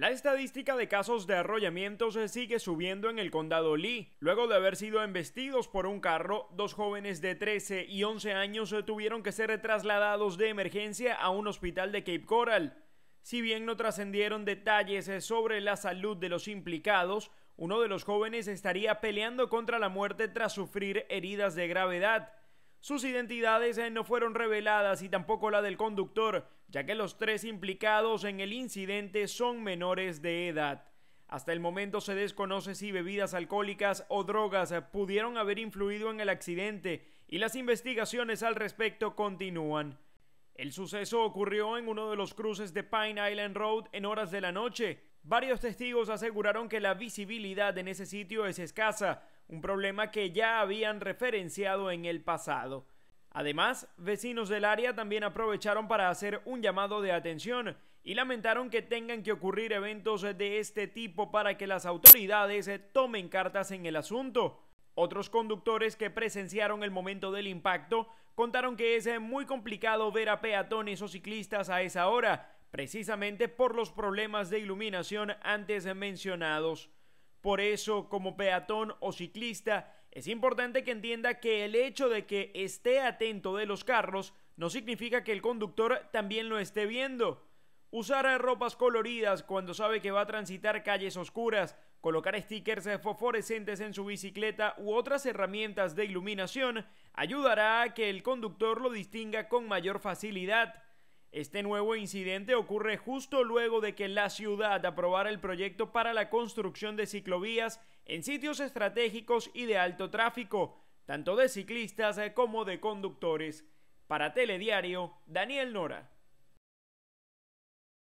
La estadística de casos de arrollamiento se sigue subiendo en el condado Lee. Luego de haber sido embestidos por un carro, dos jóvenes de 13 y 11 años tuvieron que ser trasladados de emergencia a un hospital de Cape Coral. Si bien no trascendieron detalles sobre la salud de los implicados, uno de los jóvenes estaría peleando contra la muerte tras sufrir heridas de gravedad. Sus identidades eh, no fueron reveladas y tampoco la del conductor, ya que los tres implicados en el incidente son menores de edad. Hasta el momento se desconoce si bebidas alcohólicas o drogas eh, pudieron haber influido en el accidente y las investigaciones al respecto continúan. El suceso ocurrió en uno de los cruces de Pine Island Road en horas de la noche. Varios testigos aseguraron que la visibilidad en ese sitio es escasa, un problema que ya habían referenciado en el pasado. Además, vecinos del área también aprovecharon para hacer un llamado de atención y lamentaron que tengan que ocurrir eventos de este tipo para que las autoridades tomen cartas en el asunto. Otros conductores que presenciaron el momento del impacto contaron que es muy complicado ver a peatones o ciclistas a esa hora, precisamente por los problemas de iluminación antes mencionados. Por eso, como peatón o ciclista, es importante que entienda que el hecho de que esté atento de los carros no significa que el conductor también lo esté viendo. Usar ropas coloridas cuando sabe que va a transitar calles oscuras, colocar stickers fosforescentes en su bicicleta u otras herramientas de iluminación ayudará a que el conductor lo distinga con mayor facilidad. Este nuevo incidente ocurre justo luego de que la ciudad aprobara el proyecto para la construcción de ciclovías en sitios estratégicos y de alto tráfico, tanto de ciclistas eh, como de conductores. Para Telediario, Daniel Nora.